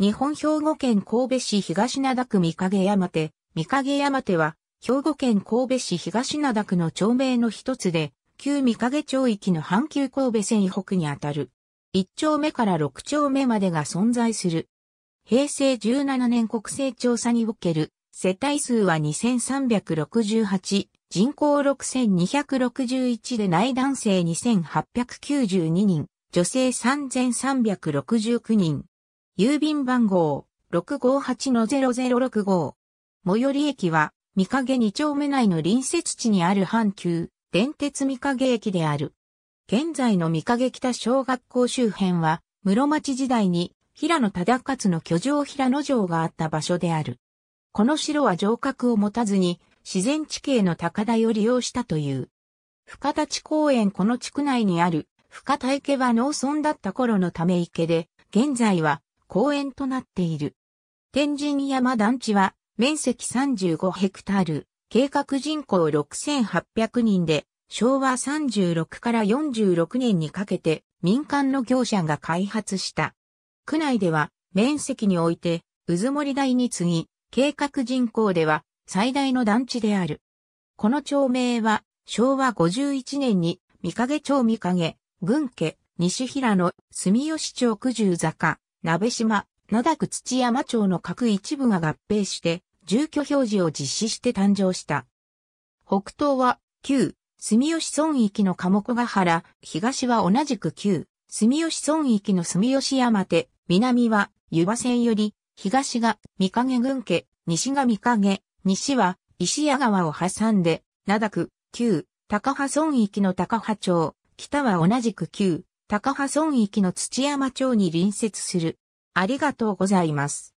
日本兵庫県神戸市東灘区三影山手、三影山手は、兵庫県神戸市東灘区の町名の一つで、旧三影町域の阪急神戸線以北にあたる。一丁目から六丁目までが存在する。平成17年国勢調査における世帯数は2368、人口6261で内男性2892人、女性3369人。郵便番号658-0065。最寄り駅は、三影2丁目内の隣接地にある阪急、電鉄三影駅である。現在の三影北小学校周辺は、室町時代に平野忠勝の居城平野城があった場所である。この城は城郭を持たずに、自然地形の高台を利用したという。深田地公園この地区内にある深田池は農村だった頃のため池で、現在は公園となっている。天神山団地は面積35ヘクタール、計画人口6800人で、昭和36から46年にかけて民間の業者が開発した。区内では面積において、渦森台に次ぎ、計画人口では最大の団地である。この町名は昭和51年に三影町三影、郡家、西平野、住吉町九十坂、鍋島、野田区土山町の各一部が合併して、住居表示を実施して誕生した。北東は、旧、住吉村域の鴨子ヶ原、東は同じく旧、住吉村域の住吉山手、南は、湯葉線より、東が、三影郡家、西が三影、西は、石屋川を挟んで、灘区、旧、高葉村域の高波町、北は同じく旧、高波村域の土山町に隣接する。ありがとうございます。